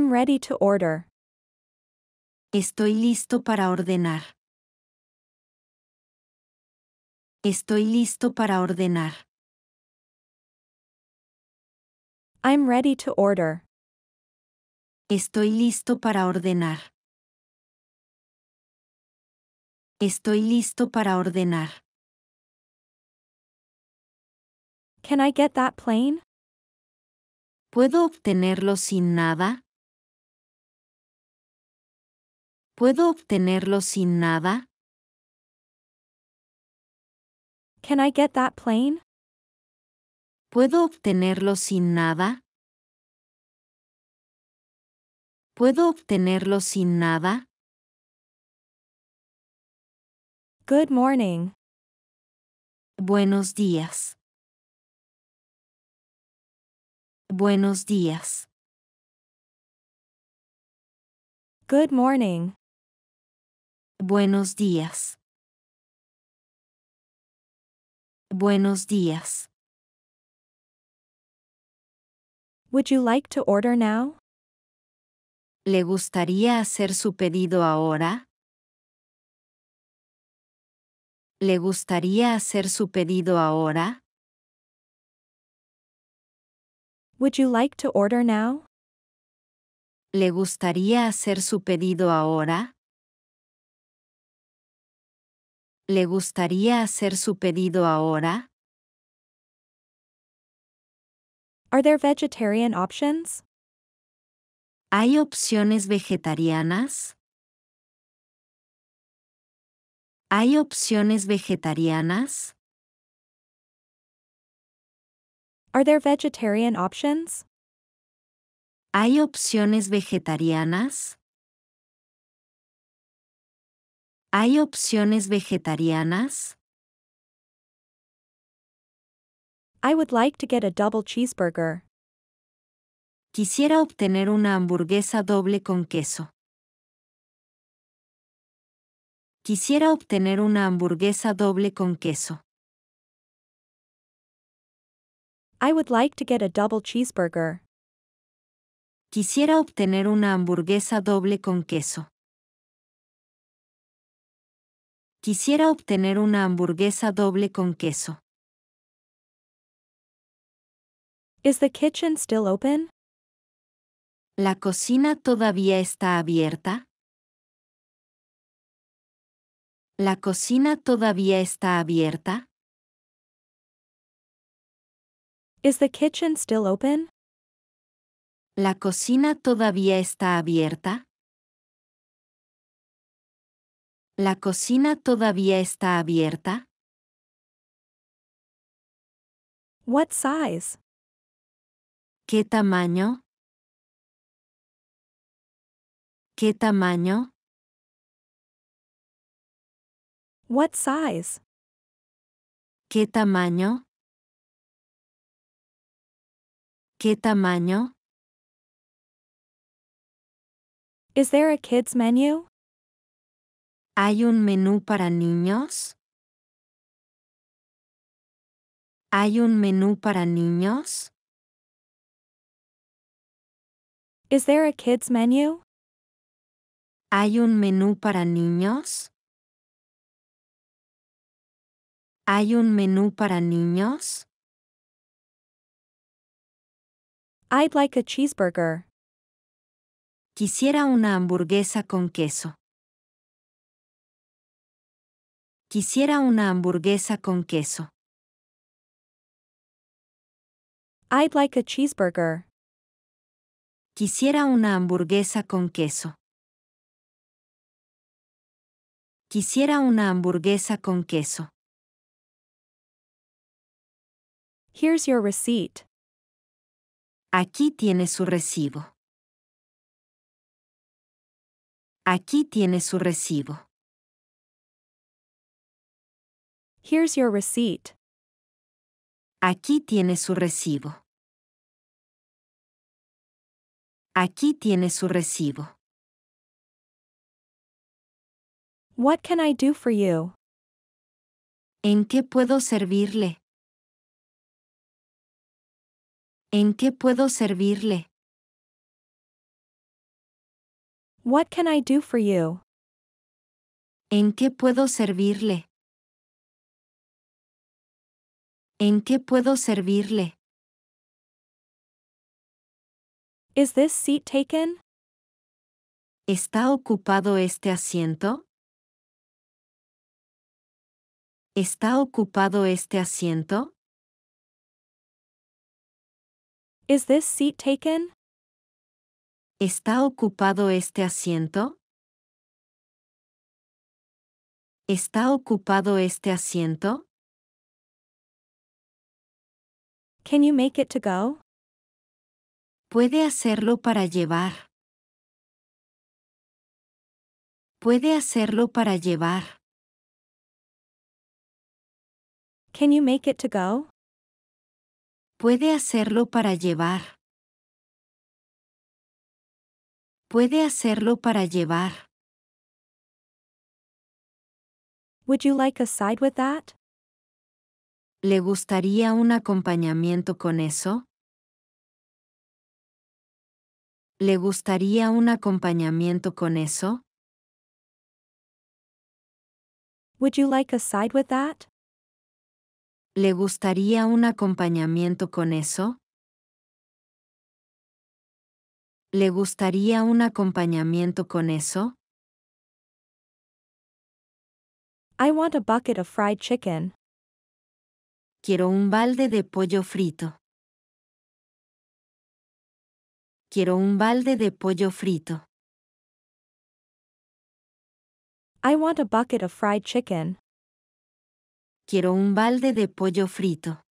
I'm ready to order. Estoy listo para ordenar. Estoy listo para ordenar. I'm ready to order. Estoy listo para ordenar. Estoy listo para ordenar. Can I get that plain? ¿Puedo obtenerlo sin nada? ¿Puedo obtenerlo sin nada? Can I get that plane? ¿Puedo obtenerlo sin nada? ¿Puedo obtenerlo sin nada? Good morning. Buenos días. Buenos días. Good morning. Buenos días. Buenos días. Would you like to order now? ¿Le gustaría hacer su pedido ahora? ¿Le gustaría hacer su pedido ahora? Would you like to order now? ¿Le gustaría hacer su pedido ahora? ¿Le gustaría hacer su pedido ahora? Are there vegetarian options? ¿Hay opciones vegetarianas? ¿Hay opciones vegetarianas? Are there vegetarian options? ¿Hay opciones vegetarianas? ¿Hay opciones vegetarianas? I would like to get a double cheeseburger. Quisiera obtener una hamburguesa doble con queso. Quisiera obtener una hamburguesa doble con queso. I would like to get a double cheeseburger. Quisiera obtener una hamburguesa doble con queso. Quisiera obtener una hamburguesa doble con queso. Is the kitchen still open? ¿La cocina todavía está abierta? ¿La cocina todavía está abierta? Is the kitchen still open? ¿La cocina todavía está abierta? ¿La cocina todavía está abierta? What size? ¿Qué tamaño? ¿Qué tamaño? What size? ¿Qué tamaño? ¿Qué tamaño? Is there a kids menu? ¿Hay un menú para niños? ¿Hay un menú para niños? Is there a kids menu? ¿Hay un menú para niños? ¿Hay un menú para niños? I'd like a cheeseburger. Quisiera una hamburguesa con queso. Quisiera una hamburguesa con queso. I'd like a cheeseburger. Quisiera una hamburguesa con queso. Quisiera una hamburguesa con queso. Here's your receipt. Aquí tiene su recibo. Aquí tiene su recibo. Here's your receipt. Aquí tiene su recibo. Aquí tiene su recibo. What can I do for you? ¿En qué puedo servirle? ¿En qué puedo servirle? What can I do for you? ¿En qué puedo servirle? ¿En qué puedo servirle? Is this seat taken? ¿Está ocupado este asiento? ¿Está ocupado este asiento? taken? ¿Está ocupado este asiento? ¿Está ocupado este asiento? Can you make it to go? Puede hacerlo para llevar. Puede hacerlo para llevar. Can you make it to go? Puede hacerlo para llevar. Puede hacerlo para llevar. Would you like a side with that? ¿Le gustaría un acompañamiento con eso? ¿Le gustaría un acompañamiento con eso? Would you like a side with that? ¿Le gustaría un acompañamiento con eso? ¿Le gustaría un acompañamiento con eso? I want a bucket of fried chicken. Quiero un balde de pollo frito. Quiero un balde de pollo frito. I want a bucket of fried chicken. Quiero un balde de pollo frito.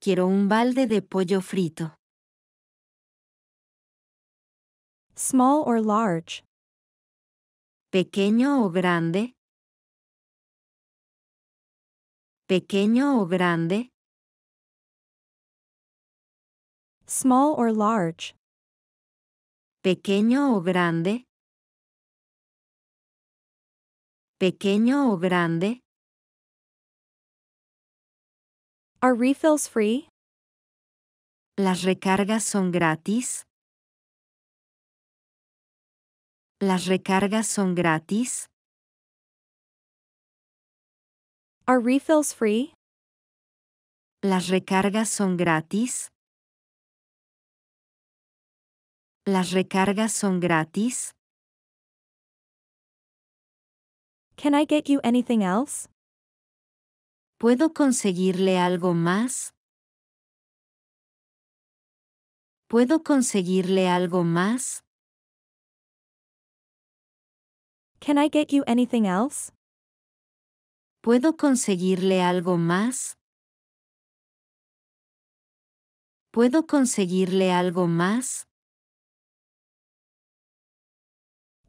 Quiero un balde de pollo frito. Small or large. Pequeño o grande. pequeño o grande? Small or large? Pequeño o grande? Pequeño o grande? Are refills free? ¿Las recargas son gratis? ¿Las recargas son gratis? Are refills free? ¿Las recargas son gratis? ¿Las recargas son gratis? Can I get you anything else? ¿Puedo conseguirle algo más? ¿Puedo conseguirle algo más? Can I get you anything else? ¿Puedo conseguirle algo más? ¿Puedo conseguirle algo más?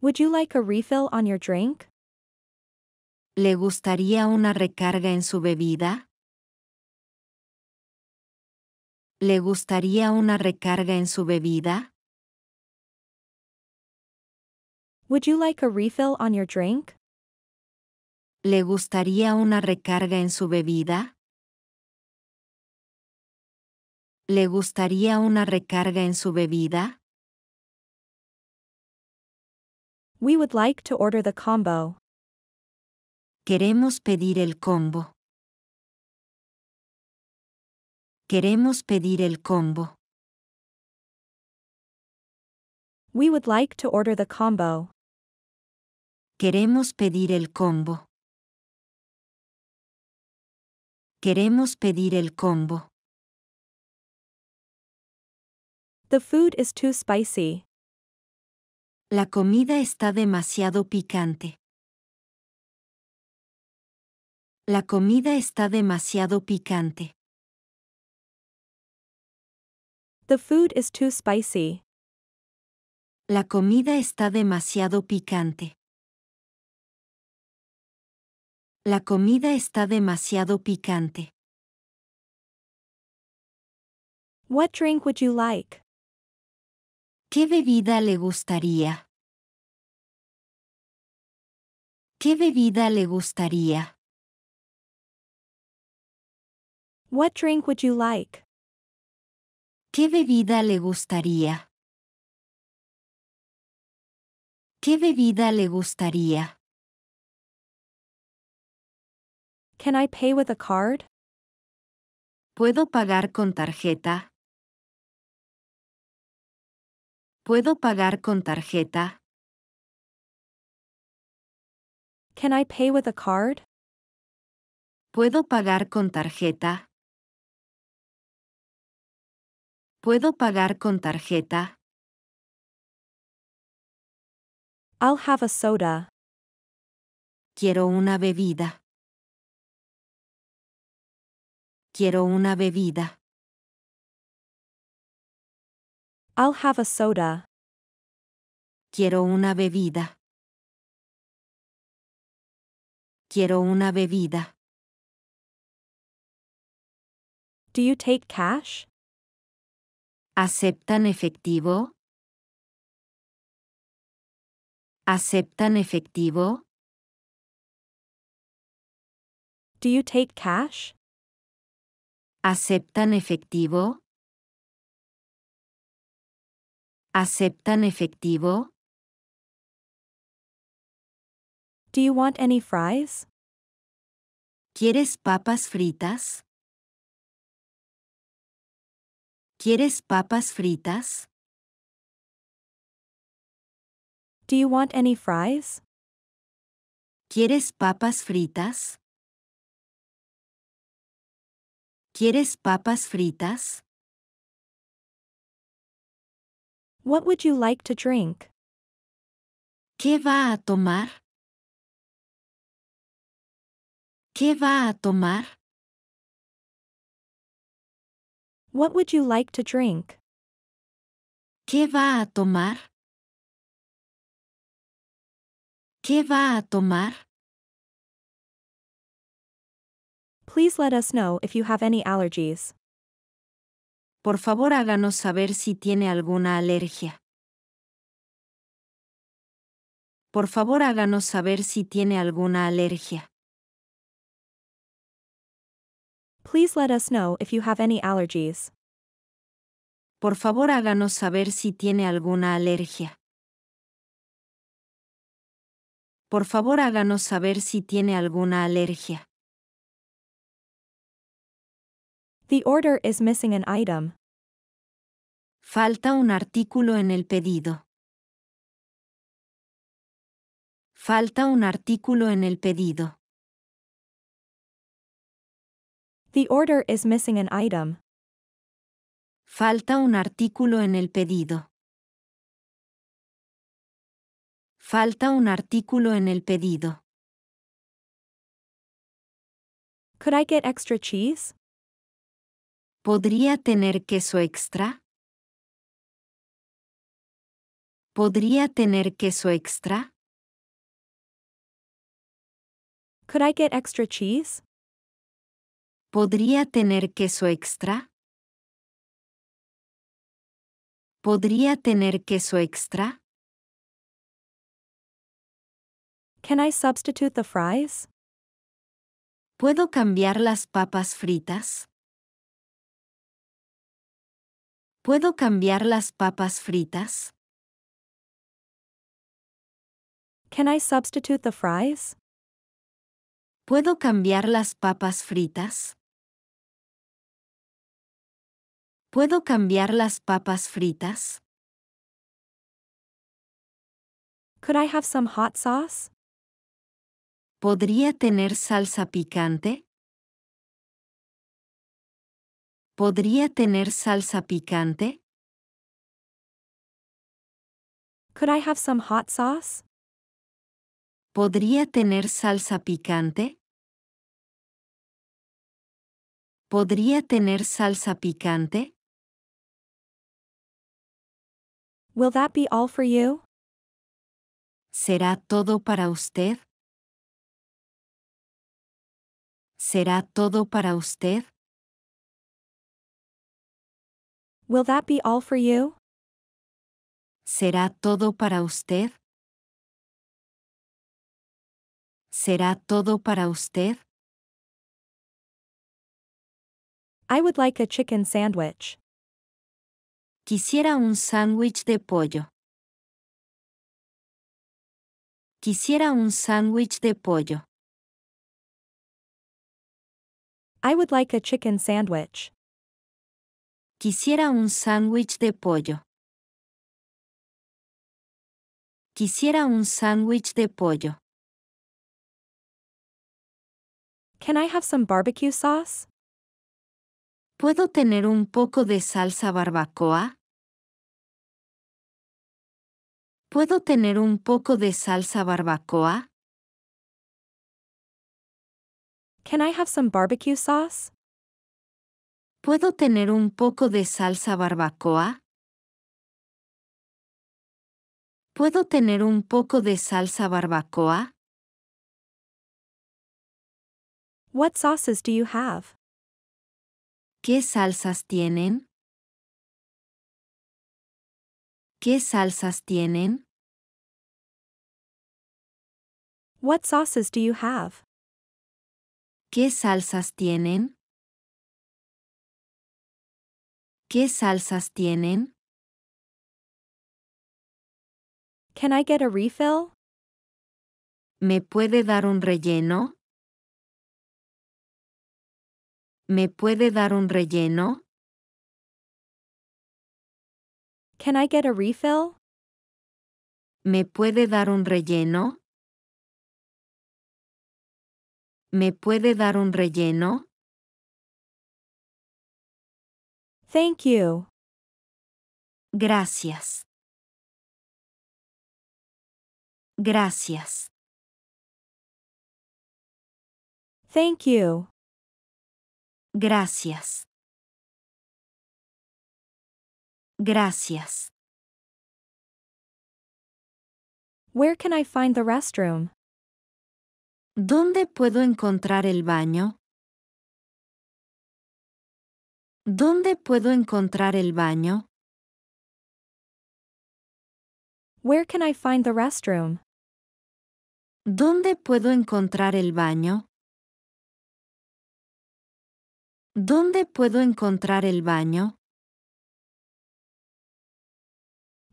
Would you like a refill on your drink? ¿Le gustaría una recarga en su bebida? ¿Le gustaría una recarga en su bebida? Would you like a refill on your drink? ¿Le gustaría una recarga en su bebida? ¿Le gustaría una recarga en su bebida? We would like to order the combo. Queremos pedir el combo. Queremos pedir el combo. We would like to order the combo. Queremos pedir el combo. Queremos pedir el combo. The food is too spicy. La comida está demasiado picante. La comida está demasiado picante. The food is too spicy. La comida está demasiado picante. La comida está demasiado picante. What drink would you like? ¿Qué bebida le gustaría? ¿Qué bebida le gustaría? What drink would you like? ¿Qué bebida le gustaría? ¿Qué bebida le gustaría? Can I pay with a card? ¿Puedo pagar con tarjeta? ¿Puedo pagar con tarjeta? Can I pay with a card? ¿Puedo pagar con tarjeta? ¿Puedo pagar con tarjeta? I'll have a soda. Quiero una bebida. Quiero una bebida. I'll have a soda. Quiero una bebida. Quiero una bebida. Do you take cash? ¿Aceptan efectivo? ¿Aceptan efectivo? Do you take cash? ¿Aceptan efectivo? ¿Aceptan efectivo? Do you want any fries? ¿Quieres papas fritas? ¿Quieres papas fritas? Do you want any fries? ¿Quieres papas fritas? ¿Quieres papas fritas? What would you like to drink? ¿Qué va a tomar? ¿Qué va a tomar? What would you like to drink? ¿Qué va a tomar? ¿Qué va a tomar? Please let us know if you have any allergies. Por favor háganos saber si tiene alguna alergia. Por favor háganos saber si tiene alguna alergia. Please let us know if you have any allergies. Por favor háganos saber si tiene alguna alergia. Por favor háganos saber si tiene alguna alergia. The order is missing an item. Falta un artículo en el pedido. Falta un artículo en el pedido. The order is missing an item. Falta un artículo en el pedido. Falta un artículo en el pedido. Could I get extra cheese? ¿Podría tener queso extra? ¿Podría tener queso extra? Could I get extra cheese? ¿Podría tener queso extra? ¿Podría tener queso extra? Can I substitute the fries? ¿Puedo cambiar las papas fritas? ¿Puedo cambiar las papas fritas? Can I substitute the fries? ¿Puedo cambiar las papas fritas? ¿Puedo cambiar las papas fritas? Could I have some hot sauce? ¿Podría tener salsa picante? ¿Podría tener salsa picante? Could I have some hot sauce? ¿Podría tener salsa picante? ¿Podría tener salsa picante? Will that be all for you? ¿Será todo para usted? ¿Será todo para usted? Will that be all for you? ¿Será todo para usted? ¿Será todo para usted? I would like a chicken sandwich. Quisiera un sándwich de pollo. Quisiera un sándwich de pollo. I would like a chicken sandwich. Quisiera un sándwich de pollo. Quisiera un sándwich de pollo. Can I have some barbecue sauce? ¿Puedo tener un poco de salsa barbacoa? ¿Puedo tener un poco de salsa barbacoa? Can I have some barbecue sauce? ¿Puedo tener un poco de salsa barbacoa? ¿Puedo tener un poco de salsa barbacoa? What sauces do you have? ¿Qué salsas tienen? ¿Qué salsas tienen? What sauces do you have? ¿Qué salsas tienen? ¿Qué salsas tienen? Can I get a refill? ¿Me puede dar un relleno? ¿Me puede dar un relleno? Can I get a refill? ¿Me puede dar un relleno? ¿Me puede dar un relleno? Thank you. Gracias. Gracias. Thank you. Gracias. Gracias. Where can I find the restroom? ¿Dónde puedo encontrar el baño? ¿Dónde puedo encontrar el baño? Where can I find the restroom? ¿Dónde puedo encontrar el baño? ¿Dónde puedo encontrar el baño?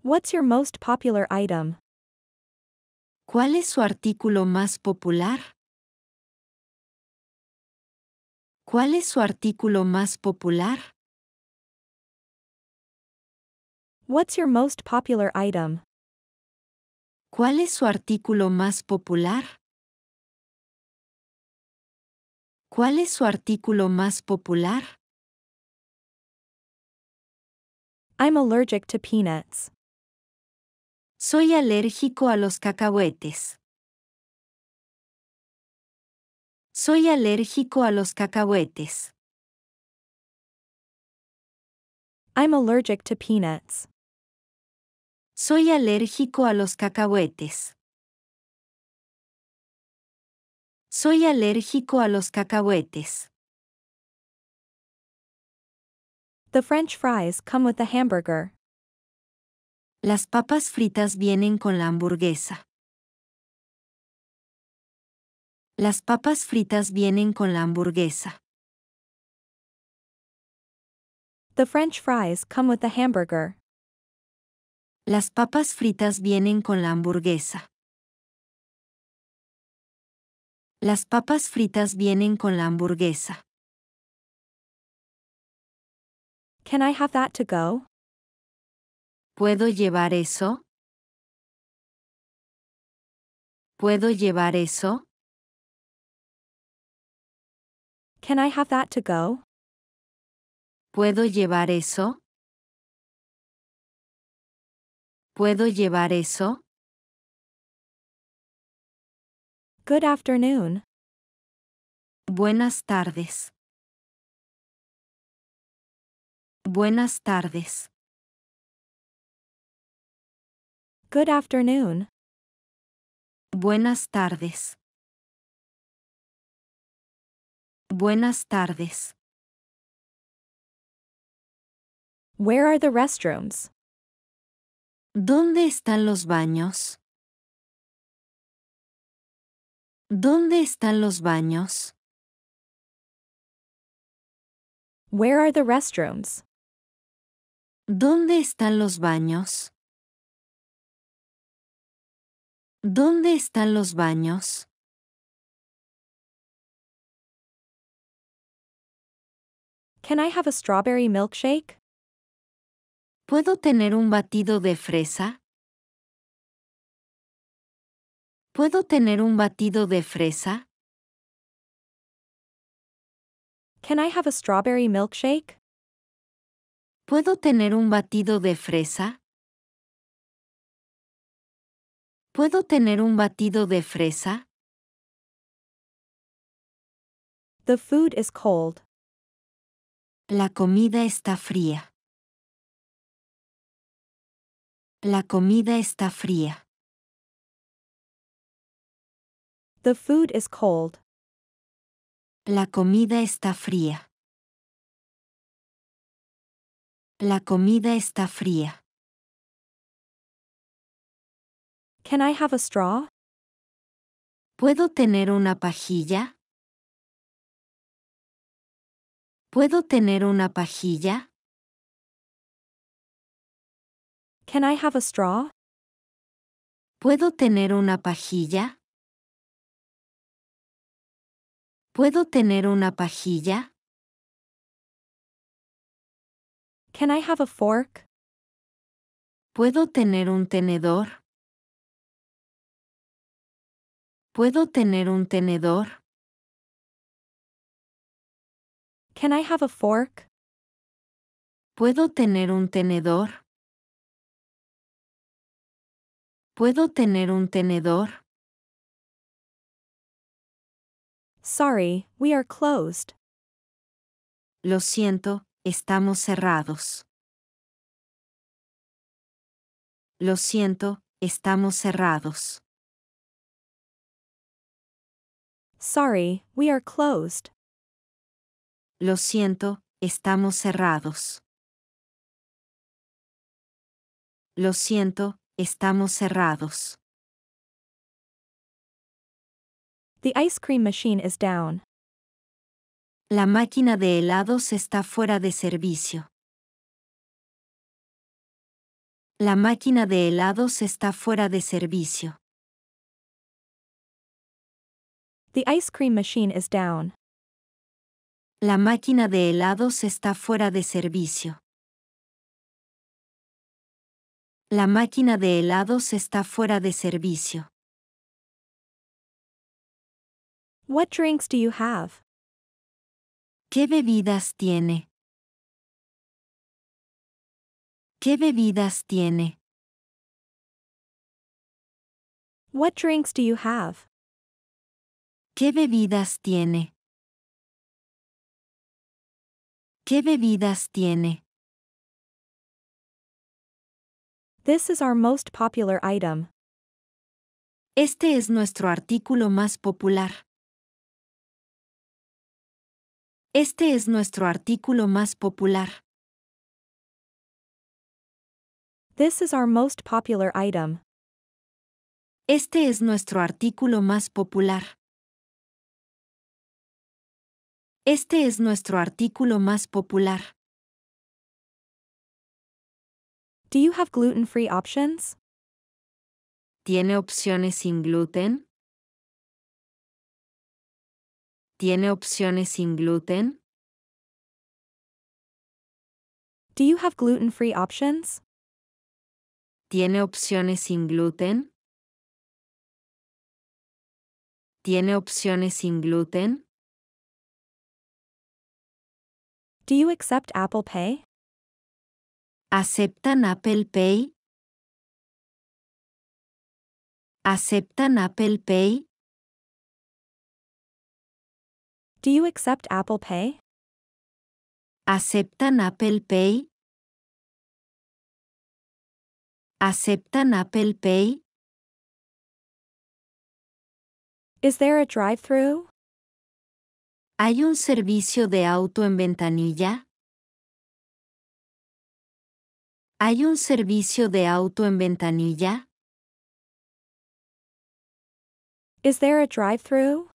What's your most popular item? ¿Cuál es su artículo más popular? ¿Cuál es su artículo más popular? What's your most popular item? ¿Cuál es su artículo más popular? ¿Cuál es su artículo más popular? I'm allergic to peanuts. Soy alérgico a los cacahuetes. Soy alérgico a los cacahuetes. I'm allergic to peanuts. Soy alérgico a los cacahuetes. Soy alérgico a los cacahuetes. The french fries come with the hamburger. Las papas fritas vienen con la hamburguesa. Las papas fritas vienen con la hamburguesa. The french fries come with the hamburger. Las papas fritas vienen con la hamburguesa. Las papas fritas vienen con la hamburguesa. Can I have that to go? ¿Puedo llevar eso? ¿Puedo llevar eso? Can I have that to go? ¿Puedo llevar eso? ¿Puedo llevar eso? Good afternoon. Buenas tardes. Buenas tardes. Good afternoon. Buenas tardes. Buenas tardes. Where are the restrooms? ¿Dónde están los baños? ¿Dónde están los baños? Where are the restrooms? ¿Dónde están los baños? ¿Dónde están los baños? Can I have a strawberry milkshake? ¿Puedo tener un batido de fresa? ¿Puedo tener un batido de fresa? Can I have a strawberry milkshake? ¿Puedo tener un batido de fresa? ¿Puedo tener un batido de fresa? The food is cold. La comida está fría. La comida está fría. The food is cold. La comida está fría. La comida está fría. Can I have a straw? ¿Puedo tener una pajilla? ¿Puedo tener una pajilla? Can I have a straw? ¿Puedo tener una pajilla? ¿Puedo tener una pajilla? Can I have a fork? ¿Puedo tener un tenedor? ¿Puedo tener un tenedor? Can I have a fork? ¿Puedo tener un tenedor? ¿Puedo tener un tenedor? Sorry, we are closed. Lo siento, estamos cerrados. Lo siento, estamos cerrados. Sorry, we are closed. Lo siento, estamos cerrados. Lo siento, estamos cerrados. The ice cream machine is down. La máquina de helados está fuera de servicio. La máquina de helados está fuera de servicio. The ice cream machine is down. La máquina de helados está fuera de servicio. La máquina de helados está fuera de servicio. What drinks do you have? ¿Qué bebidas tiene? ¿Qué bebidas tiene? What drinks do you have? ¿Qué bebidas tiene? ¿Qué bebidas tiene? This is our most popular item. Este es nuestro artículo más popular. Este es nuestro artículo más popular. This is our most popular item. Este es nuestro artículo más popular. Este es nuestro artículo más popular. Do you have gluten-free options? ¿Tiene opciones sin gluten? ¿Tiene opciones sin gluten? Do you have gluten-free options? ¿Tiene opciones sin gluten? ¿Tiene opciones sin gluten? Do you accept Apple Pay? ¿Aceptan Apple Pay? ¿Aceptan Apple Pay? Do you accept Apple Pay? ¿Aceptan Apple Pay? ¿Aceptan Apple Pay? Is there a drive-through? ¿Hay un servicio de auto en Ventanilla? ¿Hay un servicio de auto en Ventanilla? Is there a drive-through?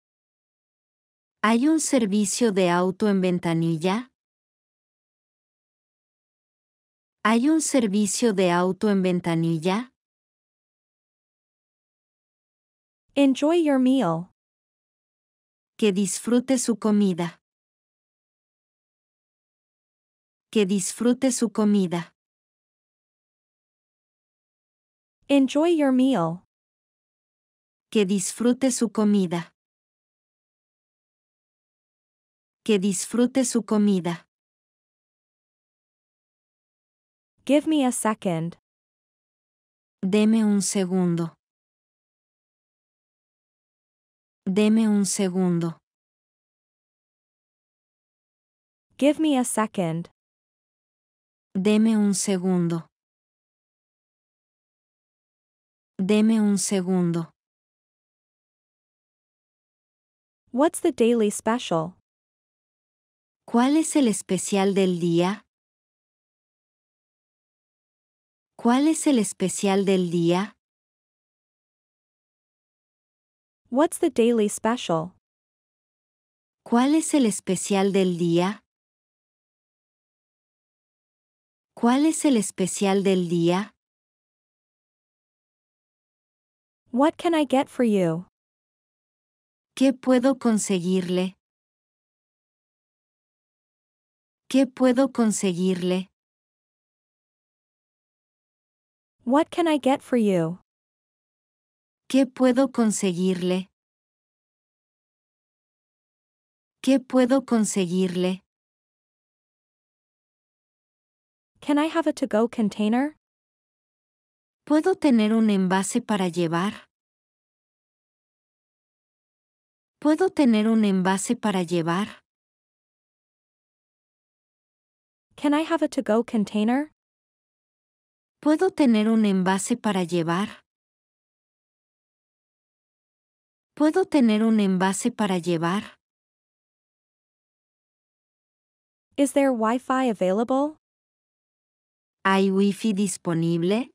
¿Hay un servicio de auto en Ventanilla? ¿Hay un servicio de auto en Ventanilla? Enjoy your meal. Que disfrute su comida. Que disfrute su comida. Enjoy your meal. Que disfrute su comida. Que disfrute su comida. Give me a second. Deme un segundo. Deme un segundo. Give me a second. Deme un segundo. Deme un segundo. What's the daily special? ¿Cuál es el especial del día? ¿Cuál es el especial del día? What's the daily special? ¿Cuál es el especial del día? ¿Cuál es el especial del día? What can I get for you? ¿Qué puedo conseguirle? ¿Qué puedo conseguirle? What can I get for you? ¿Qué puedo conseguirle? ¿Qué puedo conseguirle? Can I have a to-go container? ¿Puedo tener un envase para llevar? ¿Puedo tener un envase para llevar? Can I have a to-go container? ¿Puedo tener un envase para llevar? ¿Puedo tener un envase para llevar? Is there Wi-Fi available? ¿Hay Wi-Fi disponible?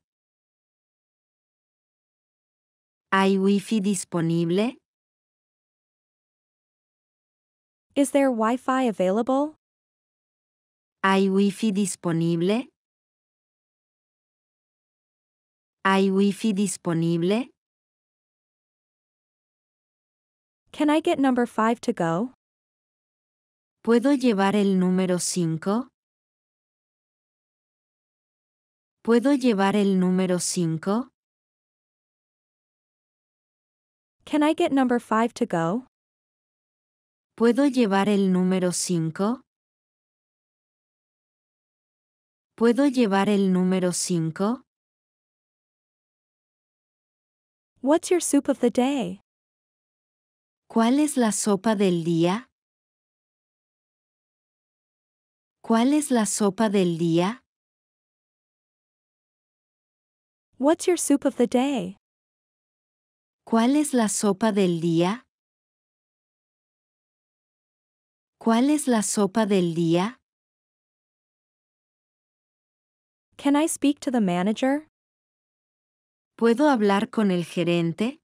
¿Hay Wi-Fi disponible? Is there wi available? ¿Hay Wi-Fi disponible? ¿Hay Wi-Fi disponible? Can I get number 5 to go? ¿Puedo llevar el número 5? ¿Puedo llevar el número 5? Can I get number 5 to go? ¿Puedo llevar el número 5? ¿Puedo llevar el número 5? What's your soup of the day? ¿Cuál es la sopa del día? ¿Cuál es la sopa del día? What's your soup of the day? ¿Cuál es la sopa del día? ¿Cuál es la sopa del día? Can I speak to the manager? ¿Puedo hablar con el gerente?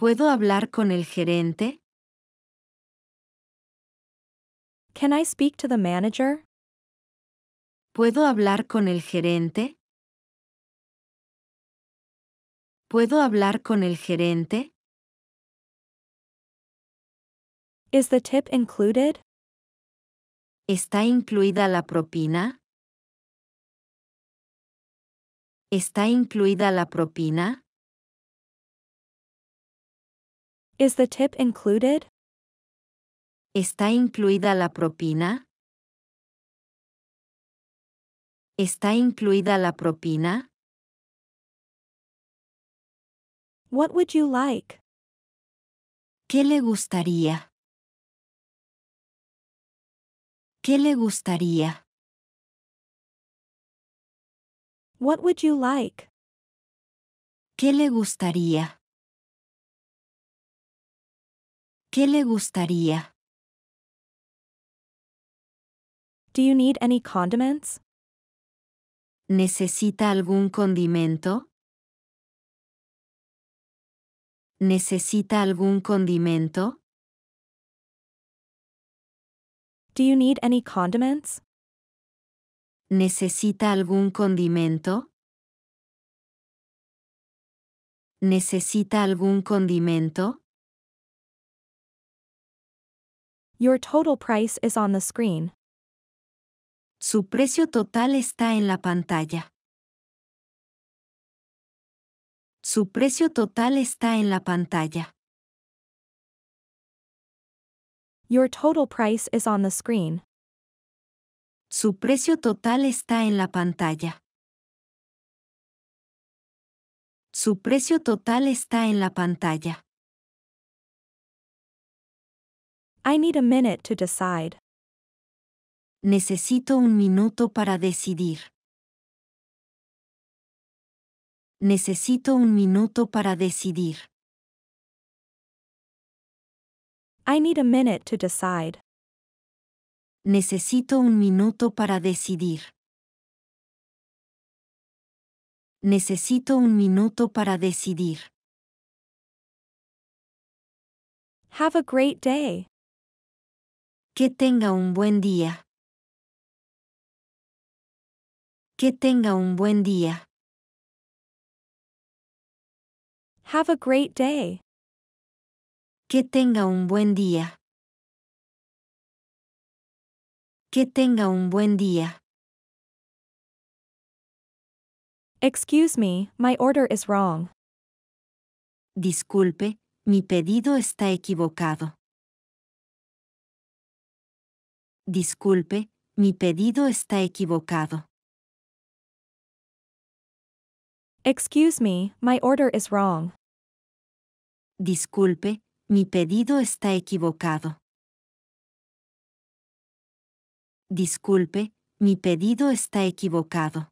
¿Puedo hablar con el gerente? Can I speak to the manager? ¿Puedo hablar con el gerente? ¿Puedo hablar con el gerente? Is the tip included? ¿Está incluida la propina? ¿Está incluida la propina? Is the tip included? ¿Está incluida la propina? ¿Está incluida la propina? What would you like? ¿Qué le gustaría? ¿Qué le gustaría? What would you like? ¿Qué le gustaría? ¿Qué le gustaría? Do you need any condiments? ¿Necesita algún condimento? ¿Necesita algún condimento? Do you need any condiments? ¿Necesita algún condimento? ¿Necesita algún condimento? Your total price is on the screen. Su precio total está en la pantalla. Su precio total está en la pantalla. Your total price is on the screen. Su precio total está en la pantalla. Su precio total está en la pantalla. I need a minute to decide. Necesito un minuto para decidir. Necesito un minuto para decidir. I need a minute to decide. Necesito un minuto para decidir. Necesito un minuto para decidir. Have a great day. Que tenga un buen día. Que tenga un buen día. Have a great day. Que tenga un buen día. Que tenga un buen día. Excuse me, my order is wrong. Disculpe, mi pedido está equivocado. Disculpe, mi pedido está equivocado. Excuse me, my order is wrong. Disculpe, mi pedido está equivocado. Disculpe, mi pedido está equivocado.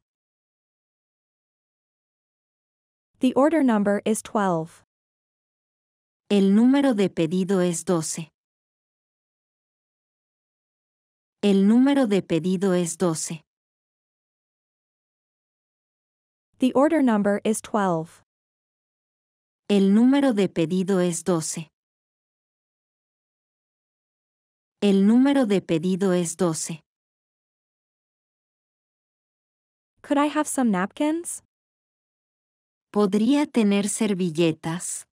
The order number is 12. El número de pedido es 12. El número de pedido es 12. The order number is 12. El número de pedido es 12. El número de pedido es 12. Could I have some napkins? Podría tener servilletas.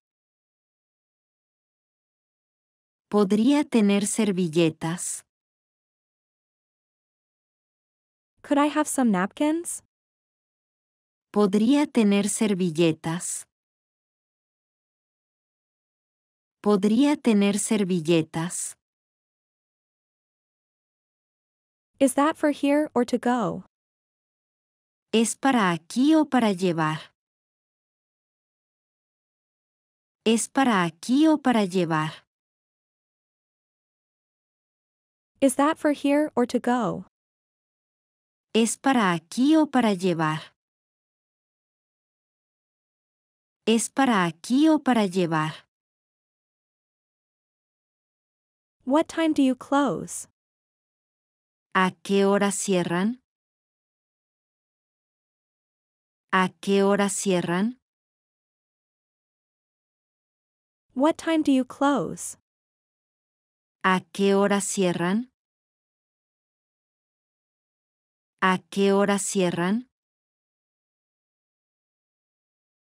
Podría tener servilletas. Could I have some napkins? Podría tener servilletas. Podría tener servilletas. Is that for here or to go? ¿Es para aquí o para llevar? ¿Es para aquí o para llevar? Is that for here or to go? ¿Es para aquí o para llevar? ¿Es para aquí o para llevar? What time do you close? ¿A qué hora cierran? ¿A qué hora cierran? What time do you close? ¿A qué hora cierran? ¿A qué hora cierran?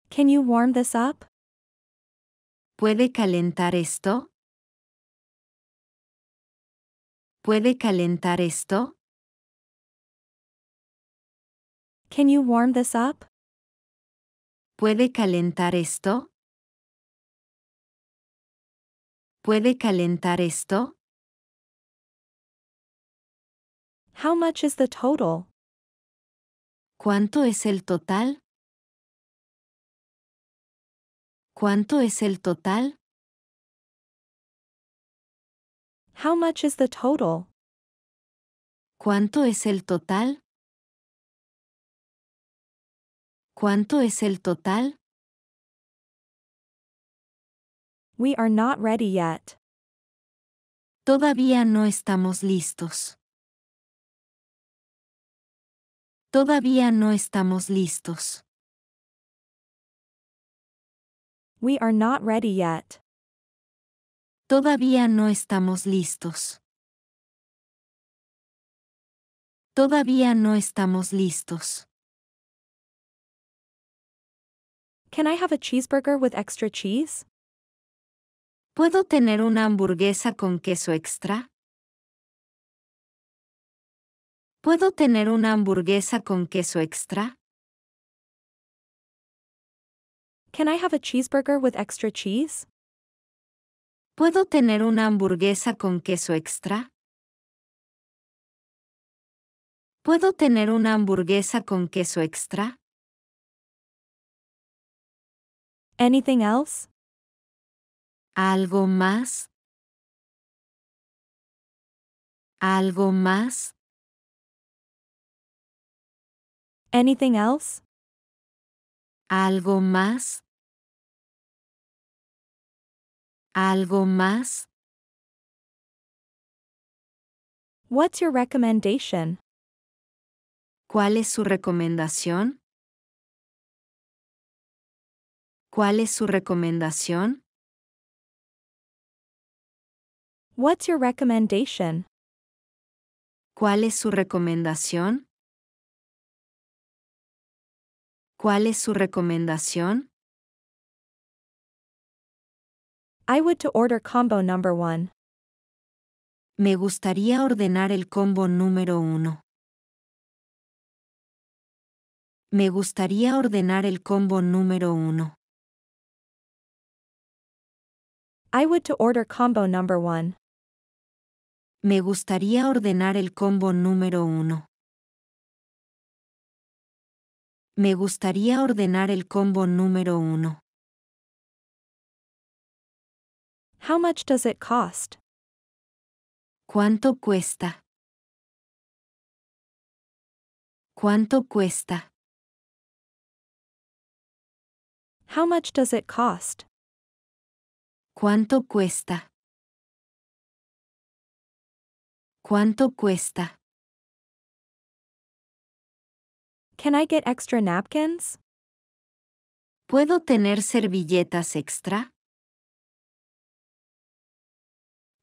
Can you warm this up? ¿Puede calentar esto? ¿Puede calentar esto? Can you warm this up? ¿Puede calentar esto? ¿Puede calentar esto? How much is the total? ¿Cuánto es el total? ¿Cuánto es el total? How much is the total? ¿Cuánto es el total? ¿Cuánto es el total? We are not ready yet. Todavía no estamos listos. Todavía no estamos listos. We are not ready yet. Todavía no estamos listos. Todavía no estamos listos. Can I have a cheeseburger with extra cheese? ¿Puedo tener una hamburguesa con queso extra? ¿Puedo tener una hamburguesa con queso extra? Can I have a cheeseburger with extra cheese? ¿Puedo tener una hamburguesa con queso extra? ¿Puedo tener una hamburguesa con queso extra? Anything else? ¿Algo más? ¿Algo más? Anything else? ¿Algo más? ¿Algo más? What's your recommendation? ¿Cuál es su recomendación? ¿Cuál es su recomendación? What's your recommendation? ¿Cuál es su recomendación? ¿Cuál es su recomendación? I would to order combo number one. Me gustaría ordenar el combo número uno. Me gustaría ordenar el combo número uno. I would to order combo number one. Me gustaría ordenar el combo número uno. Me gustaría ordenar el combo número uno. How much does it cost? ¿Cuánto cuesta? ¿Cuánto cuesta? How much does it cost? ¿Cuánto cuesta? ¿Cuánto cuesta? Can I get extra napkins? ¿Puedo tener servilletas extra?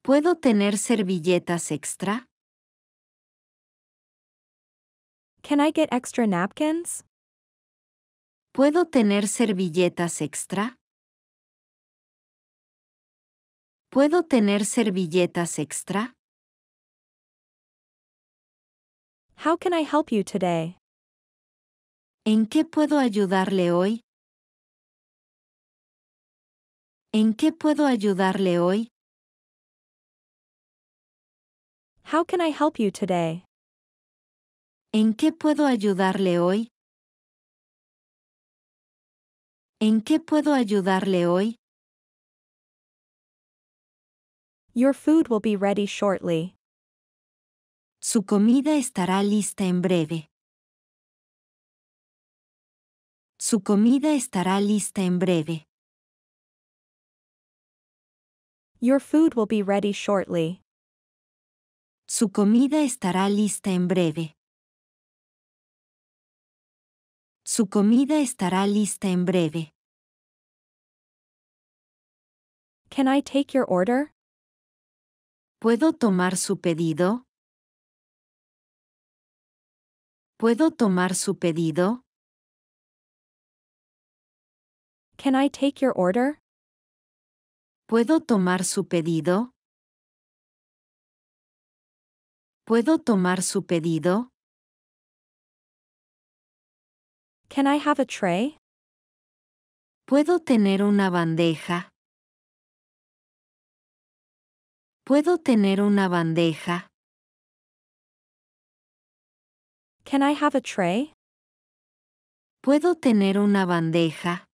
¿Puedo tener servilletas extra? Can I get extra napkins? ¿Puedo tener servilletas extra? ¿Puedo tener servilletas extra? How can I help you today? ¿En qué puedo ayudarle hoy? ¿En qué puedo ayudarle hoy? How can I help you today? ¿En qué puedo ayudarle hoy? ¿En qué puedo ayudarle hoy? Your food will be ready shortly. Su comida estará lista en breve. Su comida estará lista en breve. Your food will be ready shortly. Su comida estará lista en breve. Su comida estará lista en breve. Can I take your order? ¿Puedo tomar su pedido? ¿Puedo tomar su pedido? Can I take your order? ¿Puedo tomar su pedido? ¿Puedo tomar su pedido? Can I have a tray? ¿Puedo tener una bandeja? ¿Puedo tener una bandeja? Can I have a tray? ¿Puedo tener una bandeja?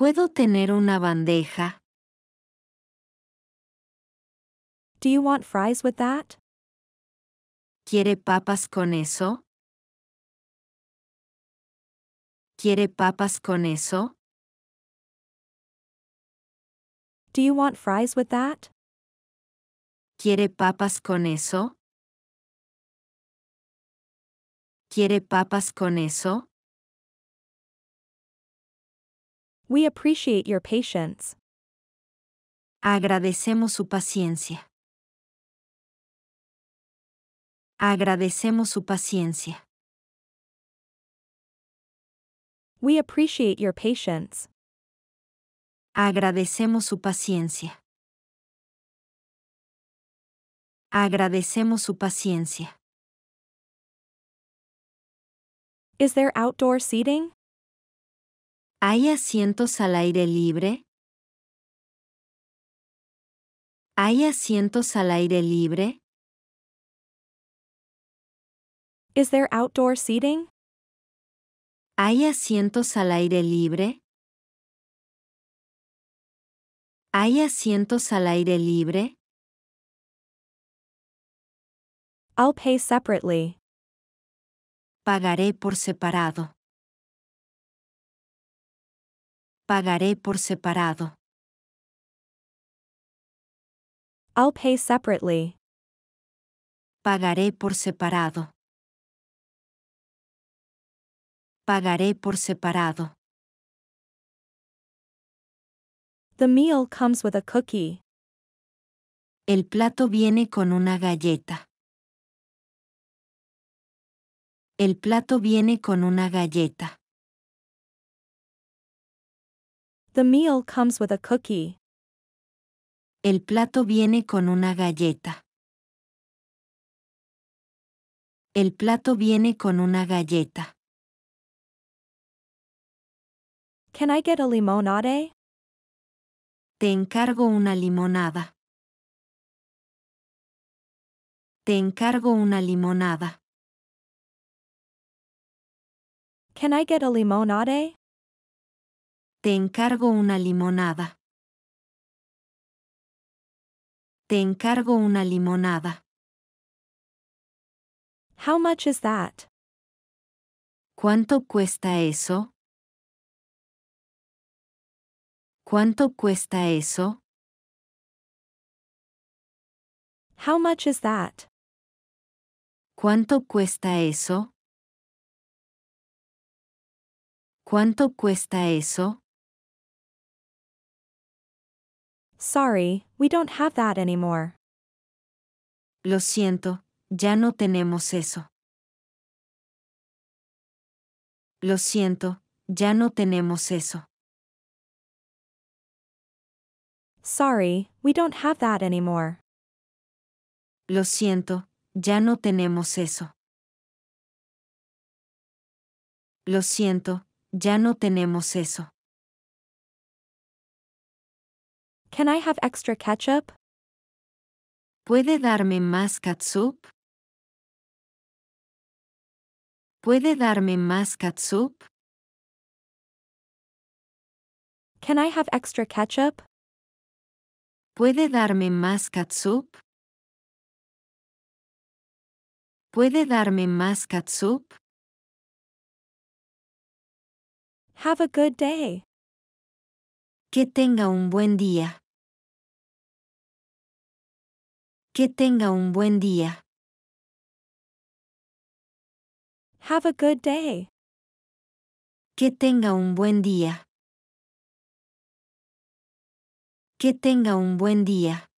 ¿Puedo tener una bandeja? Do you want fries with that? ¿Quiere papas con eso? ¿Quiere papas con eso? Do you want fries with that? ¿Quiere papas con eso? ¿Quiere papas con eso? We appreciate your patience. Agradecemos su paciencia. Agradecemos su paciencia. We appreciate your patience. Agradecemos su paciencia. Agradecemos su paciencia. Is there outdoor seating? ¿Hay asientos al aire libre? ¿Hay asientos al aire libre? Is there outdoor seating? ¿Hay asientos al aire libre? ¿Hay asientos al aire libre? I'll pay separately. Pagaré por separado. Pagaré por separado. I'll pay separately. Pagaré por separado. Pagaré por separado. The meal comes with a cookie. El plato viene con una galleta. El plato viene con una galleta. The meal comes with a cookie. El plato viene con una galleta. El plato viene con una galleta. Can I get a limonade? Te encargo una limonada. Te encargo una limonada. Can I get a limonade? Te encargo una limonada. Te encargo una limonada. How much is that? ¿Cuánto cuesta eso? ¿Cuánto cuesta eso? How much is that? ¿Cuánto cuesta eso? ¿Cuánto cuesta eso? Sorry, we don't have that anymore. Lo siento, ya no tenemos eso. Lo siento, ya no tenemos eso. Sorry, we don't have that anymore. Lo siento, ya no tenemos eso. Lo siento, ya no tenemos eso. Can I have extra ketchup? ¿Puede darme más ketchup? ¿Puede darme más Can I have extra ketchup? ¿Puede darme más ketchup? ¿Puede darme más Have a good day. Que tenga un buen día. Que tenga un buen día. Have a good day. Que tenga un buen día. Que tenga un buen día.